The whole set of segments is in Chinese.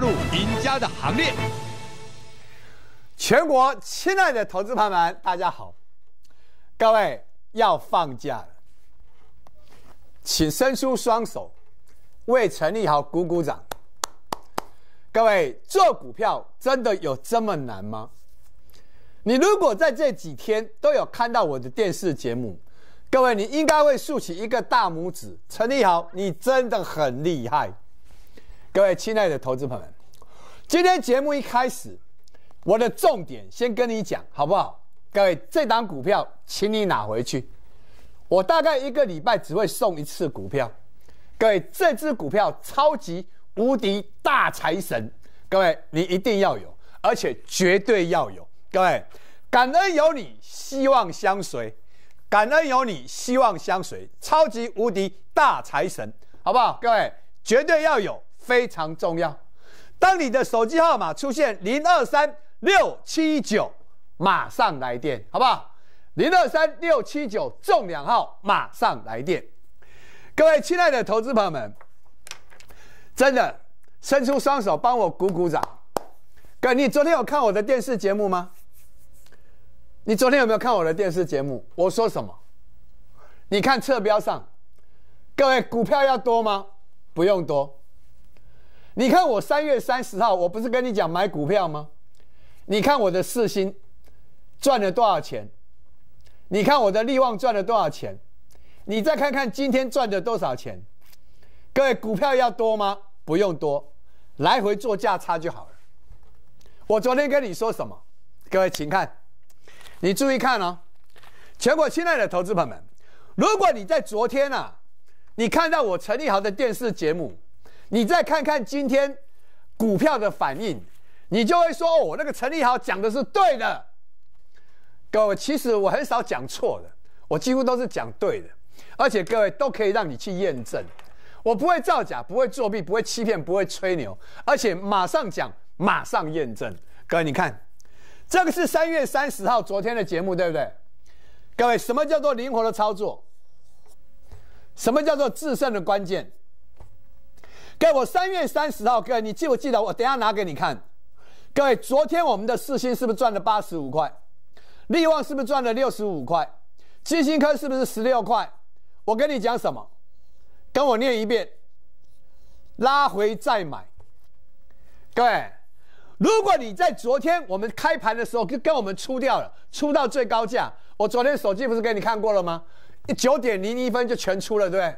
入赢家的行列。全国亲爱的投资朋友们，大家好！各位要放假了，请伸出双手为陈立豪鼓鼓掌。各位，做股票真的有这么难吗？你如果在这几天都有看到我的电视节目，各位你应该会竖起一个大拇指。陈立豪，你真的很厉害！各位亲爱的投资朋友们。今天节目一开始，我的重点先跟你讲好不好？各位，这档股票请你拿回去。我大概一个礼拜只会送一次股票。各位，这只股票超级无敌大财神，各位你一定要有，而且绝对要有。各位，感恩有你，希望相随；感恩有你，希望相随。超级无敌大财神，好不好？各位，绝对要有，非常重要。当你的手机号码出现零二三六七九，马上来电，好不好？零二三六七九中两号，马上来电。各位亲爱的投资朋友们，真的伸出双手帮我鼓鼓掌。哥，你昨天有看我的电视节目吗？你昨天有没有看我的电视节目？我说什么？你看侧标上，各位股票要多吗？不用多。你看我三月三十号，我不是跟你讲买股票吗？你看我的四星赚了多少钱？你看我的利旺赚了多少钱？你再看看今天赚了多少钱？各位股票要多吗？不用多，来回做价差就好了。我昨天跟你说什么？各位请看，你注意看哦。全国亲爱的投资朋友们，如果你在昨天啊，你看到我陈立豪的电视节目。你再看看今天股票的反应，你就会说：“哦，那个陈立豪讲的是对的。”各位，其实我很少讲错的，我几乎都是讲对的，而且各位都可以让你去验证，我不会造假，不会作弊，不会欺骗，不会吹牛，而且马上讲，马上验证。各位，你看，这个是三月三十号昨天的节目，对不对？各位，什么叫做灵活的操作？什么叫做制胜的关键？各位，三月三十号，各位，你记不记得？我等下拿给你看。各位，昨天我们的四星是不是赚了八十五块？利旺是不是赚了六十五块？金星科是不是十六块？我跟你讲什么？跟我念一遍：拉回再买。各位，如果你在昨天我们开盘的时候跟跟我们出掉了，出到最高价，我昨天手机不是给你看过了吗？一九点零一分就全出了，对不对？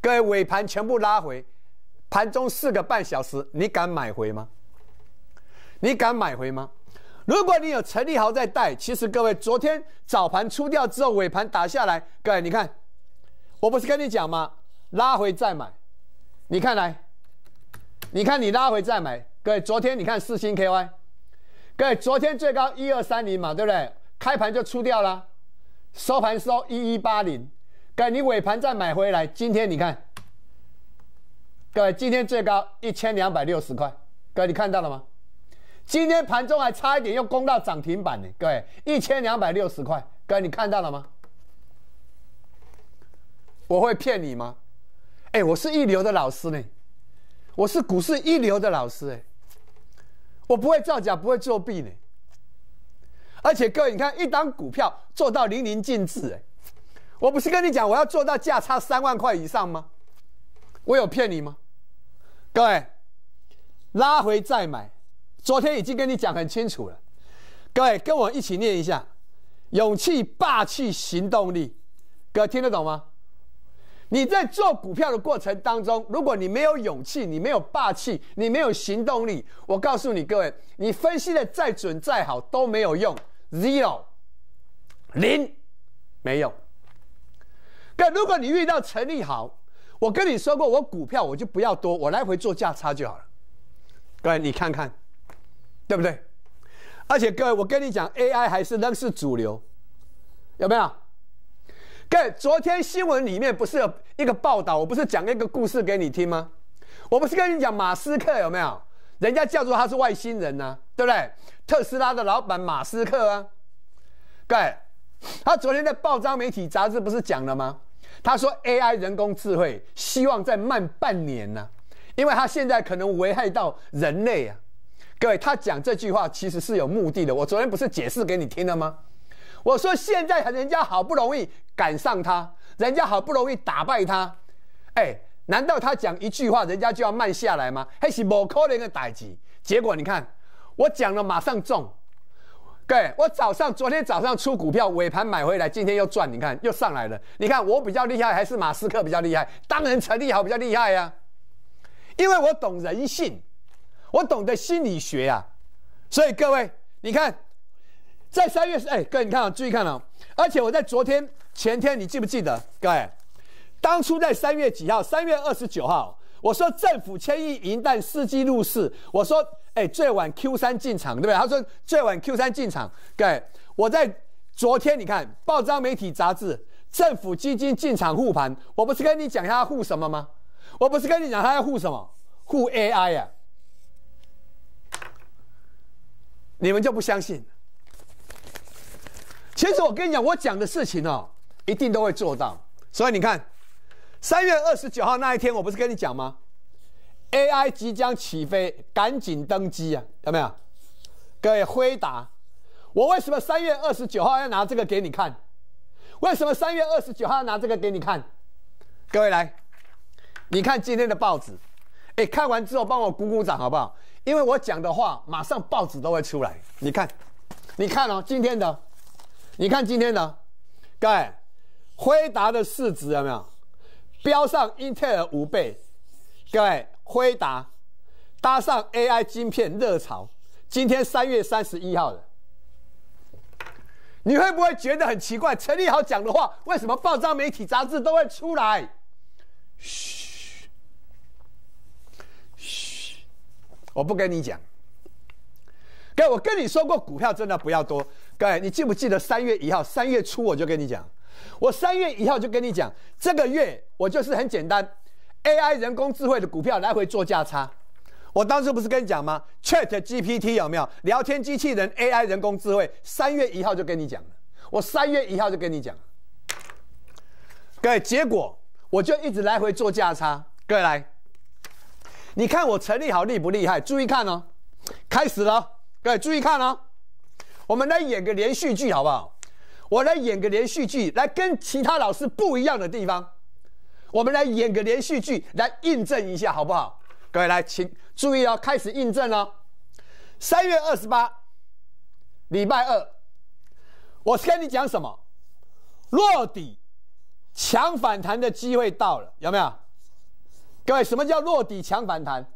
各位，尾盘全部拉回。盘中四个半小时，你敢买回吗？你敢买回吗？如果你有陈立豪在带，其实各位昨天早盘出掉之后，尾盘打下来，各位你看，我不是跟你讲吗？拉回再买，你看来，你看你拉回再买，各位昨天你看四星 KY，各位昨天最高一二三零嘛，对不对？开盘就出掉了，收盘收一一八零，各位你尾盘再买回来，今天你看。各位，今天最高一千两百六十块，各位你看到了吗？今天盘中还差一点又攻到涨停板呢，各位一千两百六十块，各位你看到了吗？我会骗你吗？哎，我是一流的老师呢，我是股市一流的老师哎，我不会造假，不会作弊呢。而且各位，你看一档股票做到淋漓尽致哎，我不是跟你讲我要做到价差三万块以上吗？我有骗你吗？各位，拉回再买，昨天已经跟你讲很清楚了。各位，跟我一起念一下：勇气、霸气、行动力。各位听得懂吗？你在做股票的过程当中，如果你没有勇气，你没有霸气，你没有行动力，我告诉你，各位，你分析的再准再好都没有用。Zero，零，没有。各位，如果你遇到陈立豪。我跟你说过，我股票我就不要多，我来回做价差就好了。各位，你看看，对不对？而且各位，我跟你讲，AI 还是仍是主流，有没有？各位，昨天新闻里面不是有一个报道，我不是讲一个故事给你听吗？我不是跟你讲马斯克有没有？人家叫做他是外星人呢，对不对？特斯拉的老板马斯克啊，各位，他昨天在《报章媒体》杂志不是讲了吗？他说：“AI 人工智慧希望再慢半年呢，因为他现在可能危害到人类啊。各位，他讲这句话其实是有目的的。我昨天不是解释给你听了吗？我说现在人家好不容易赶上他，人家好不容易打败他，哎，难道他讲一句话，人家就要慢下来吗？还是无可能的代志？结果你看，我讲了，马上中。”对，我早上昨天早上出股票，尾盘买回来，今天又赚，你看又上来了。你看我比较厉害还是马斯克比较厉害？当然陈立豪比较厉害呀，因为我懂人性，我懂得心理学啊。所以各位，你看，在三月哎，各位你看，注意看啊，而且我在昨天前天，你记不记得？各位，当初在三月几号？三月二十九号。我说政府千亿银弹伺机入市，我说，哎，最晚 Q 三进场，对不对？他说最晚 Q 三进场，各位，我在昨天你看报章、媒体、杂志，政府基金进场护盘，我不是跟你讲他护什么吗？我不是跟你讲他要护什么？护 AI 呀，你们就不相信？其实我跟你讲，我讲的事情哦，一定都会做到，所以你看。三月二十九号那一天，我不是跟你讲吗？AI 即将起飞，赶紧登机啊！有没有？各位回答，我为什么三月二十九号要拿这个给你看？为什么三月二十九号要拿这个给你看？各位来，你看今天的报纸，哎，看完之后帮我鼓鼓掌好不好？因为我讲的话，马上报纸都会出来。你看，你看哦，今天的，你看今天的，各位，辉达的市值有没有？标上英特尔五倍，各位辉达搭上 AI 晶片热潮，今天三月三十一号了，你会不会觉得很奇怪？陈立豪讲的话，为什么报章、媒体、杂志都会出来？嘘，嘘，我不跟你讲，位，我跟你说过，股票真的不要多，各位，你记不记得三月一号、三月初我就跟你讲？我三月一号就跟你讲，这个月我就是很简单，AI 人工智慧的股票来回做价差。我当时不是跟你讲吗？Chat GPT 有没有聊天机器人？AI 人工智慧，三月一号就跟你讲了。我三月一号就跟你讲，各位，结果我就一直来回做价差。各位来，你看我成立好厉不厉害？注意看哦，开始了，各位注意看哦，我们来演个连续剧好不好？我来演个连续剧，来跟其他老师不一样的地方。我们来演个连续剧，来印证一下，好不好？各位来，请注意哦，开始印证了。三月二十八，礼拜二，我跟你讲什么？落底强反弹的机会到了，有没有？各位，什么叫落底强反弹？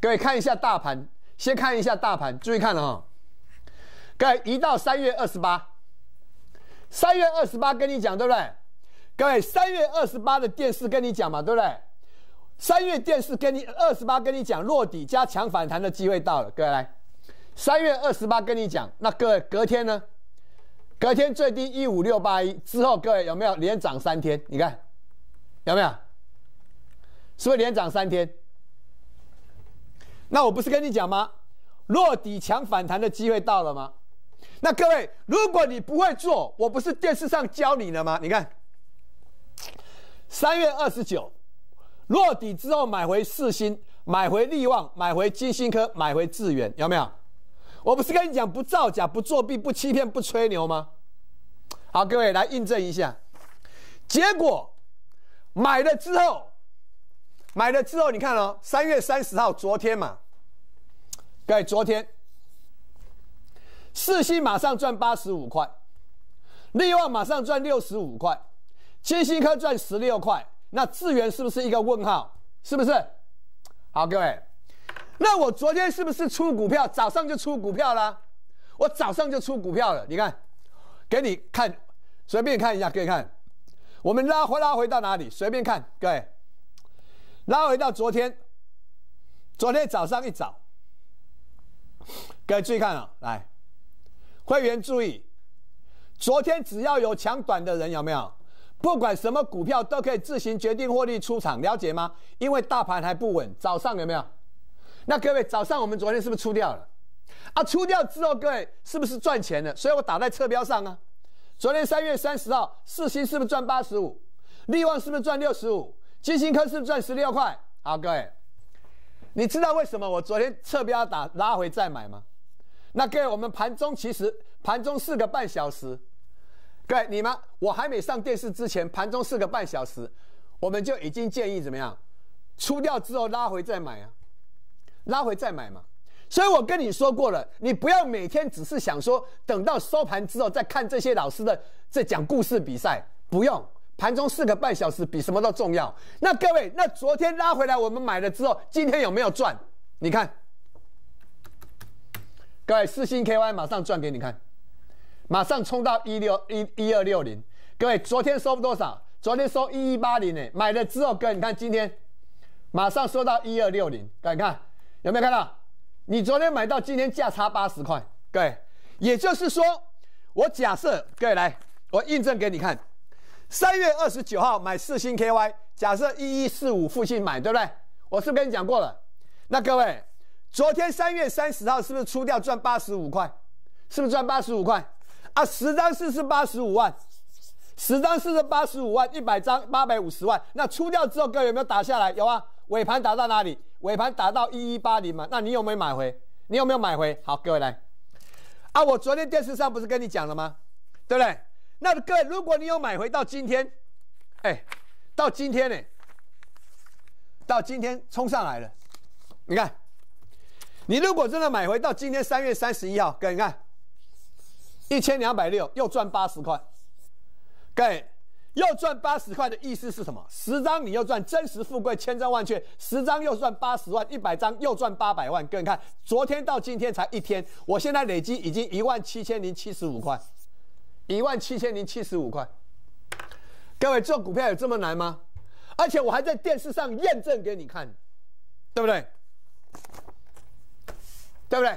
各位看一下大盘，先看一下大盘，注意看了、哈。各位，一到三月二十八。三月二十八跟你讲，对不对？各位，三月二十八的电视跟你讲嘛，对不对？三月电视跟你二十八跟你讲，落底加强反弹的机会到了，各位来。三月二十八跟你讲，那各位隔天呢？隔天最低一五六八一之后，各位有没有连涨三天？你看有没有？是不是连涨三天？那我不是跟你讲吗？落底强反弹的机会到了吗？那各位，如果你不会做，我不是电视上教你了吗？你看，三月二十九，落底之后买回四星，买回力旺，买回金星科，买回智远，有没有？我不是跟你讲不造假、不作弊、不欺骗、不吹牛吗？好，各位来印证一下，结果买了之后，买了之后，你看哦，三月三十号，昨天嘛，各位昨天。四星马上赚八十五块，利旺马上赚六十五块，金星科赚十六块，那智源是不是一个问号？是不是？好，各位，那我昨天是不是出股票？早上就出股票了，我早上就出股票了。你看，给你看，随便看一下，可以看。我们拉回拉回到哪里？随便看，各位，拉回到昨天，昨天早上一早，各位注意看啊，来。会员注意，昨天只要有抢短的人有没有？不管什么股票都可以自行决定获利出场，了解吗？因为大盘还不稳，早上有没有？那各位早上我们昨天是不是出掉了？啊，出掉之后各位是不是赚钱了？所以我打在侧标上啊。昨天三月三十号，四星是不是赚八十五？利旺是不是赚六十五？金星科是不是赚十六块？好，各位，你知道为什么我昨天侧标打拉回再买吗？那各位，我们盘中其实盘中四个半小时，各位你们，我还没上电视之前，盘中四个半小时，我们就已经建议怎么样，出掉之后拉回再买啊，拉回再买嘛。所以我跟你说过了，你不要每天只是想说等到收盘之后再看这些老师的这讲故事比赛，不用，盘中四个半小时比什么都重要。那各位，那昨天拉回来我们买了之后，今天有没有赚？你看。各位，四星 KY 马上转给你看，马上冲到一六一一二六零。各位，昨天收多少？昨天收一一八零诶，买了之后位你看，今天马上收到一二六零。各位看有没有看到？你昨天买到今天价差八十块。各位，也就是说，我假设各位来，我印证给你看。三月二十九号买四星 KY，假设一一四五附近买，对不对？我是跟你讲过了。那各位。昨天三月三十号是不是出掉赚八十五块？是不是赚八十五块？啊，十张是是八十五万，十张是是八十五万，一百张八百五十万。那出掉之后，各位有没有打下来？有啊，尾盘打到哪里？尾盘打到一一八零嘛。那你有没有买回？你有没有买回？好，各位来啊！我昨天电视上不是跟你讲了吗？对不对？那各位，如果你有买回到今天，哎，到今天呢？到今天冲上来了，你看。你如果真的买回到今天三月三十一号，各位你看，一千两百六又赚八十块，各位又赚八十块的意思是什么？十张你又赚，真实富贵千真万确，十张又赚八十万，一百张又赚八百万。各位看，昨天到今天才一天，我现在累积已经一万七千零七十五块，一万七千零七十五块。各位做股票有这么难吗？而且我还在电视上验证给你看，对不对？对不对？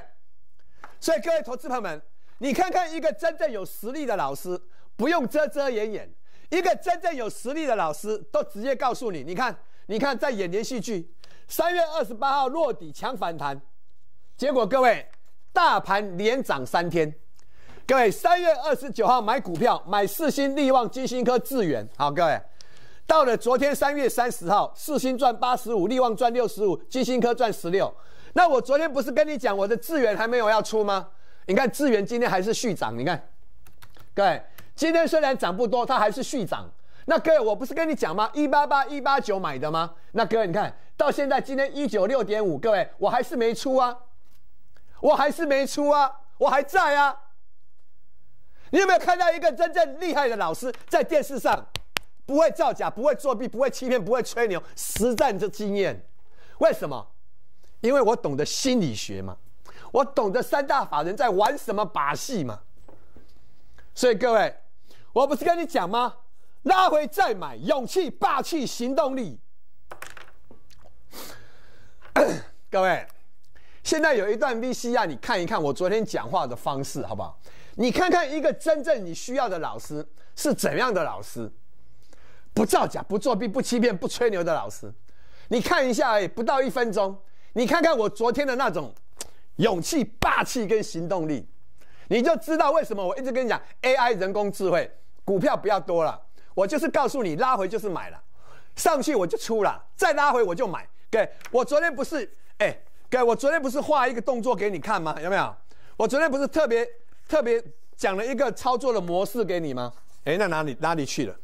所以各位投资朋友们，你看看一个真正有实力的老师，不用遮遮掩掩，一个真正有实力的老师都直接告诉你，你看，你看在演连续剧，三月二十八号落地强反弹，结果各位大盘连涨三天，各位三月二十九号买股票买四星利旺金星科智远，好各位，到了昨天三月三十号，四星赚八十五，利旺赚六十五，金星科赚十六。那我昨天不是跟你讲我的智源还没有要出吗？你看智源今天还是续涨，你看，各位今天虽然涨不多，它还是续涨。那各位我不是跟你讲吗？一八八一八九买的吗？那各位你看到现在今天一九六点五，各位我还是没出啊，我还是没出啊，我还在啊。你有没有看到一个真正厉害的老师在电视上，不会造假，不会作弊，不会欺骗，不会吹牛，实战的经验？为什么？因为我懂得心理学嘛，我懂得三大法人在玩什么把戏嘛，所以各位，我不是跟你讲吗？拉回再买，勇气、霸气、行动力。各位，现在有一段 V C 啊，你看一看我昨天讲话的方式好不好？你看看一个真正你需要的老师是怎样的老师，不造假、不作弊、不欺骗、不吹牛的老师。你看一下，哎，不到一分钟。你看看我昨天的那种勇气、霸气跟行动力，你就知道为什么我一直跟你讲 AI 人工智慧股票不要多了。我就是告诉你，拉回就是买了，上去我就出了，再拉回我就买。给我昨天不是哎，给我昨天不是画一个动作给你看吗？有没有？我昨天不是特别特别讲了一个操作的模式给你吗？哎，那哪里哪里去了？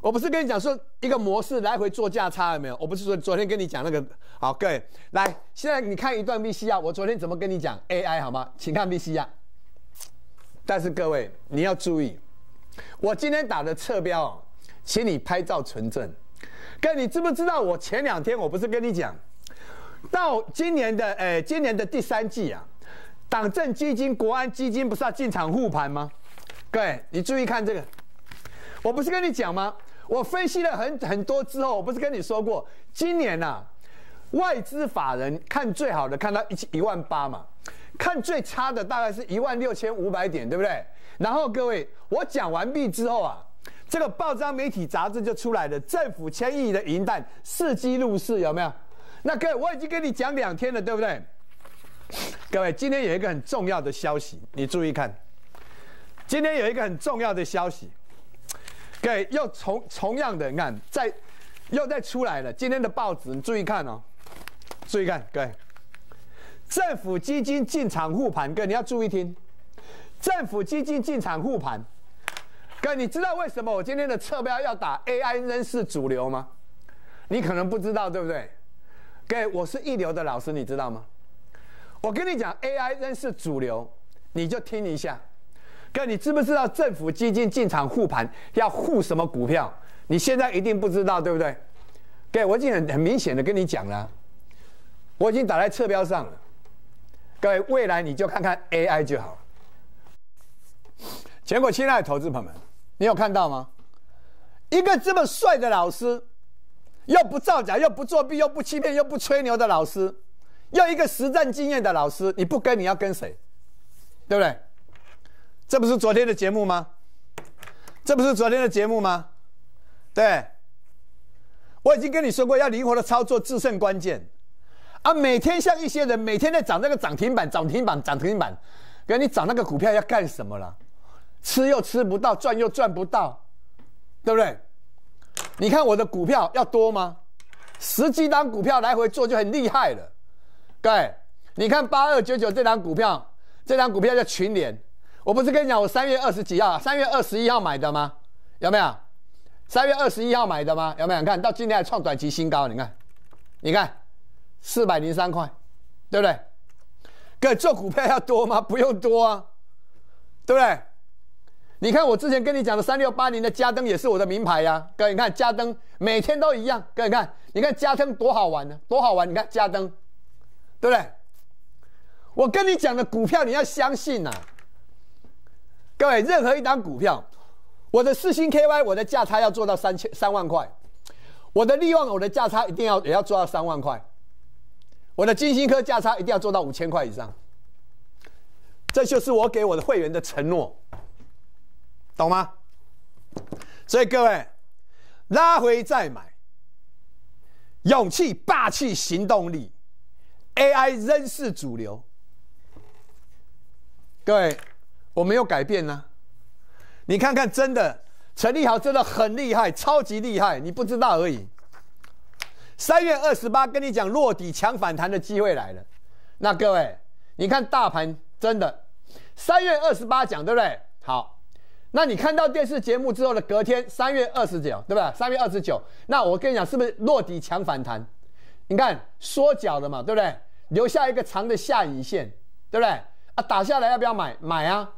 我不是跟你讲说一个模式来回做价差了没有？我不是说昨天跟你讲那个好，各位来，现在你看一段 v C r 我昨天怎么跟你讲 A I 好吗？请看 v C r 但是各位你要注意，我今天打的侧标，请你拍照存证。各位，你知不知道我前两天我不是跟你讲，到今年的诶，今年的第三季啊，党政基金、国安基金不是要进场护盘吗？各位，你注意看这个，我不是跟你讲吗？我分析了很很多之后，我不是跟你说过，今年呐，外资法人看最好的看到一一万八嘛，看最差的大概是一万六千五百点，对不对？然后各位，我讲完毕之后啊，这个报章媒体杂志就出来了，政府千亿的银弹伺机入市，有没有？那各位，我已经跟你讲两天了，对不对？各位，今天有一个很重要的消息，你注意看，今天有一个很重要的消息。给，又重同样的，你看，在，又再出来了。今天的报纸，你注意看哦，注意看，位，政府基金进场护盘，哥，你要注意听，政府基金进场护盘，哥，你知道为什么我今天的侧标要打 AI 仍是主流吗？你可能不知道，对不对？给，我是一流的老师，你知道吗？我跟你讲，AI 仍是主流，你就听一下。哥，你知不知道政府基金进场护盘要护什么股票？你现在一定不知道，对不对？哥，我已经很很明显的跟你讲了，我已经打在侧标上了。各位，未来你就看看 AI 就好。全国亲爱的投资朋友们，你有看到吗？一个这么帅的老师，又不造假，又不作弊，又不欺骗，又不吹牛的老师，要一个实战经验的老师，你不跟你要跟谁？对不对？这不是昨天的节目吗？这不是昨天的节目吗？对，我已经跟你说过，要灵活的操作，制胜关键啊！每天像一些人，每天在涨那个涨停板、涨停板、涨停板，哥，你涨那个股票要干什么了？吃又吃不到，赚又赚不到，对不对？你看我的股票要多吗？十几单股票来回做就很厉害了，对。你看八二九九这张股票，这张股票叫群联。我不是跟你讲，我三月二十几号，三月二十一号买的吗？有没有？三月二十一号买的吗？有没有看到今天还创短期新高？你看，你看，四百零三块，对不对？位做股票要多吗？不用多啊，对不对？你看我之前跟你讲的三六八零的加登也是我的名牌呀，位你看加登每天都一样，位你看，你看加登多好玩呢，多好玩！你看加登，对不对？我跟你讲的股票你要相信呐。各位，任何一档股票，我的四星 KY，我的价差要做到三千三万块；我的力旺，我的价差一定要也要做到三万块；我的金星科价差一定要做到五千块以上。这就是我给我的会员的承诺，懂吗？所以各位，拉回再买，勇气、霸气、行动力，AI 仍是主流。各位。我没有改变呢，你看看，真的，陈立豪真的很厉害，超级厉害，你不知道而已。三月二十八跟你讲，落底强反弹的机会来了。那各位，你看大盘真的，三月二十八讲对不对？好，那你看到电视节目之后的隔天，三月二十九，对不对？三月二十九，那我跟你讲，是不是落底强反弹？你看缩脚了嘛，对不对？留下一个长的下影线，对不对？啊，打下来要不要买？买啊！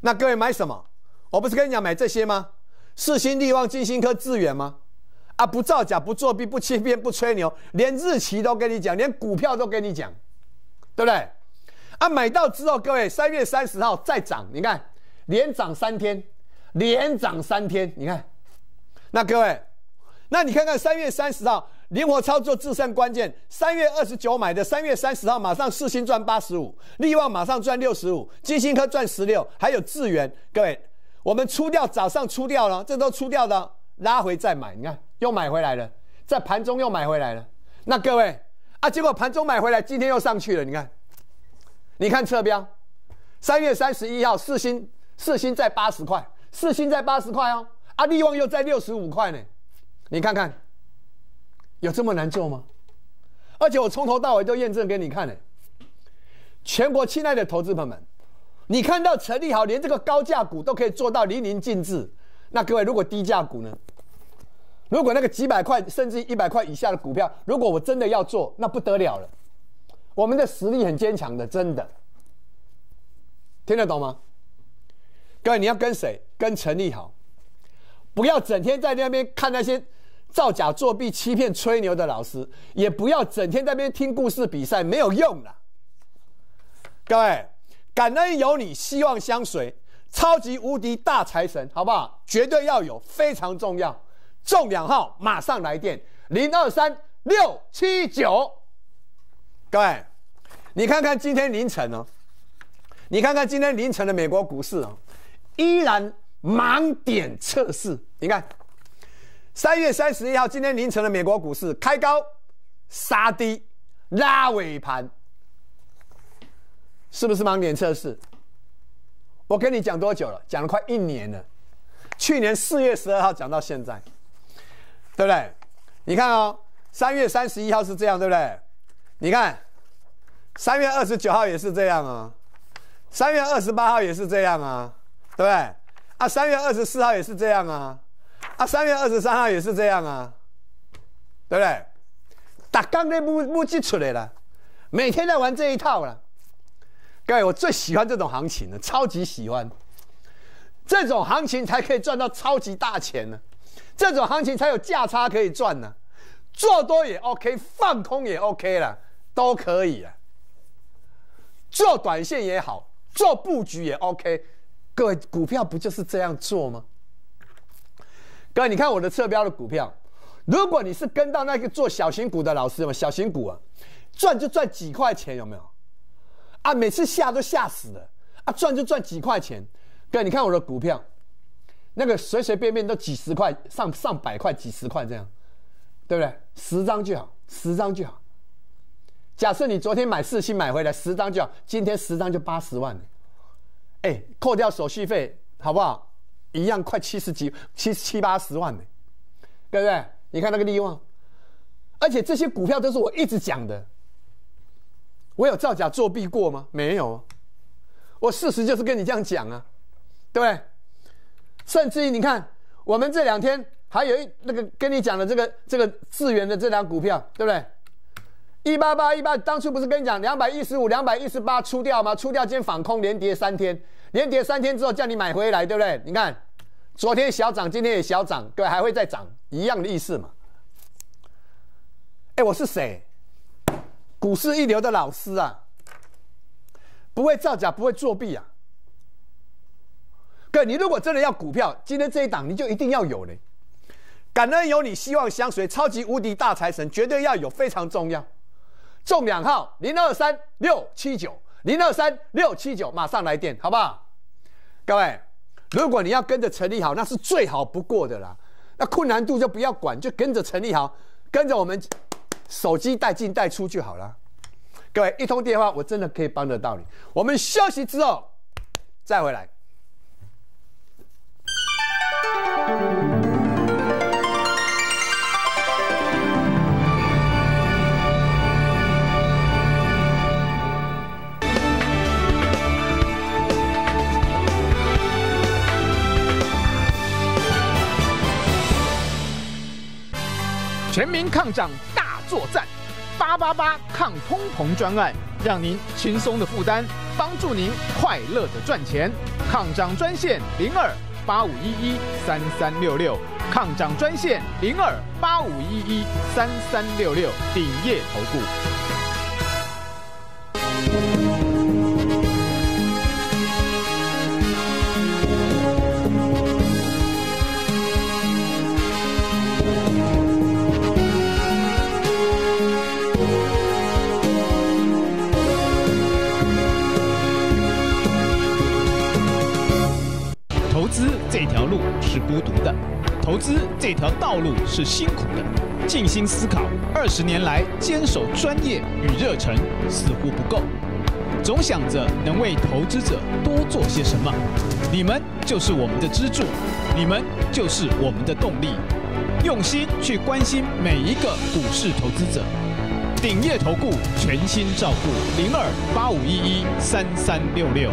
那各位买什么？我不是跟你讲买这些吗？四星力旺、金星科、致远吗？啊，不造假、不作弊、不欺骗、不吹牛，连日期都跟你讲，连股票都跟你讲，对不对？啊，买到之后，各位三月三十号再涨，你看连涨三天，连涨三天，你看那各位，那你看看三月三十号。灵活操作制胜关键。三月二十九买的，三月三十号马上四星赚八十五，力旺马上赚六十五，金星科赚十六，还有智源。各位，我们出掉，早上出掉了，这都出掉的，拉回再买。你看，又买回来了，在盘中又买回来了。那各位啊，结果盘中买回来，今天又上去了。你看，你看侧标，三月三十一号四星，四星在八十块，四星在八十块哦。啊，力旺又在六十五块呢，你看看。有这么难做吗？而且我从头到尾都验证给你看嘞。全国亲爱的投资朋友们，你看到陈立好连这个高价股都可以做到淋漓尽致，那各位如果低价股呢？如果那个几百块甚至一百块以下的股票，如果我真的要做，那不得了了。我们的实力很坚强的，真的听得懂吗？各位你要跟谁？跟陈立好，不要整天在那边看那些。造假、作弊、欺骗、吹牛的老师，也不要整天在那边听故事比赛，没有用的。各位，感恩有你，希望相随，超级无敌大财神，好不好？绝对要有，非常重要。中两号马上来电，零二三六七九。各位，你看看今天凌晨哦，你看看今天凌晨的美国股市哦，依然盲点测试，你看。三月三十一号，今天凌晨的美国股市开高，杀低，拉尾盘，是不是盲点测试？我跟你讲多久了？讲了快一年了，去年四月十二号讲到现在，对不对？你看哦，三月三十一号是这样，对不对？你看，三月二十九号也是这样啊，三月二十八号也是这样啊，对不对？啊，三月二十四号也是这样啊。啊，三月二十三号也是这样啊，对不对？打刚的目目击出来了，每天在玩这一套了。各位，我最喜欢这种行情了，超级喜欢。这种行情才可以赚到超级大钱呢，这种行情才有价差可以赚呢。做多也 OK，放空也 OK 了，都可以啊。做短线也好，做布局也 OK。各位，股票不就是这样做吗？哥，你看我的侧标的股票，如果你是跟到那个做小型股的老师嘛，小型股啊，赚就赚几块钱，有没有？啊，每次吓都吓死了，啊，赚就赚几块钱。哥，你看我的股票，那个随随便便都几十块、上上百块、几十块这样，对不对？十张就好，十张就好。假设你昨天买四星买回来十张就好，今天十张就八十万了，哎，扣掉手续费好不好？一样快七十几七七八十万呢，对不对？你看那个利润，而且这些股票都是我一直讲的，我有造假作弊过吗？没有，我事实就是跟你这样讲啊，对不对？甚至于你看，我们这两天还有一那个跟你讲的这个这个智源的这两股票，对不对？一八八一八，当初不是跟你讲两百一十五、两百一十八出掉吗？出掉，今天反空连跌三天，连跌三天之后叫你买回来，对不对？你看，昨天小涨，今天也小涨，对，还会再涨，一样的意思嘛。哎，我是谁？股市一流的老师啊，不会造假，不会作弊啊。哥，你如果真的要股票，今天这一档你就一定要有嘞。感恩有你，希望相随，超级无敌大财神，绝对要有，非常重要。中两号零二三六七九零二三六七九，马上来电好不好？各位，如果你要跟着陈立豪，那是最好不过的啦。那困难度就不要管，就跟着陈立豪，跟着我们手机带进带出就好了。各位，一通电话我真的可以帮得到你。我们休息之后再回来。人民抗涨大作战，八八八抗通膨专案，让您轻松的负担，帮助您快乐的赚钱。抗涨专线零二八五一一三三六六，抗涨专线零二八五一一三三六六。鼎业投顾。条路是孤独的，投资这条道路是辛苦的。静心思考，二十年来坚守专业与热忱似乎不够，总想着能为投资者多做些什么。你们就是我们的支柱，你们就是我们的动力。用心去关心每一个股市投资者。鼎业投顾，全心照顾。零二八五一一三三六六。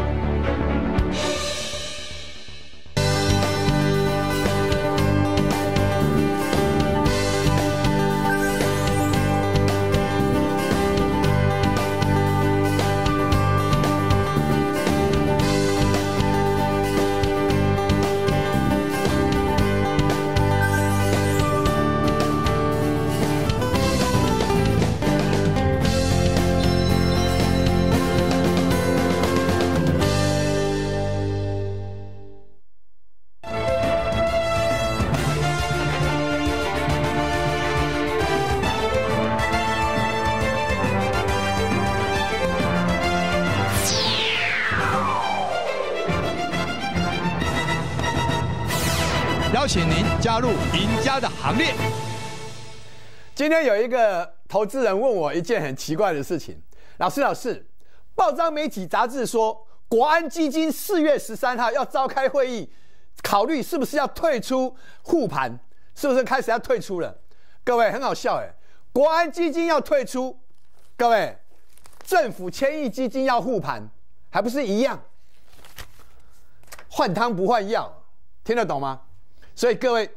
行列。今天有一个投资人问我一件很奇怪的事情，老师，老师，报章、媒体、杂志说，国安基金四月十三号要召开会议，考虑是不是要退出护盘，是不是开始要退出了？各位很好笑哎，国安基金要退出，各位政府千亿基金要护盘，还不是一样，换汤不换药，听得懂吗？所以各位。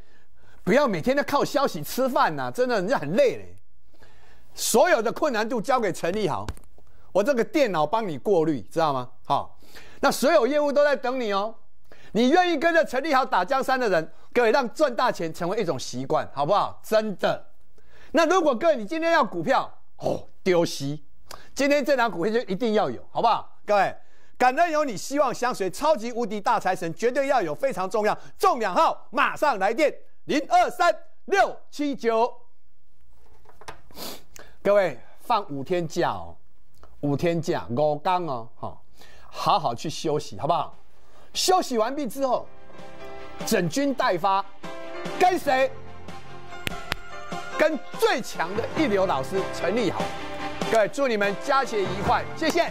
不要每天都靠消息吃饭呐，真的人家很累嘞。所有的困难都交给陈立豪，我这个电脑帮你过滤，知道吗？好，那所有业务都在等你哦。你愿意跟着陈立豪打江山的人，各位让赚大钱成为一种习惯，好不好？真的。那如果各位你今天要股票，哦丢息，今天这档股票就一定要有，好不好？各位，感恩有你，希望相随，超级无敌大财神绝对要有，非常重要。中两号马上来电。零二三六七九，各位放五天假哦，五天假我刚哦，好，好好去休息好不好？休息完毕之后，整军待发，跟谁？跟最强的一流老师陈立豪。各位，祝你们佳节愉快，谢谢。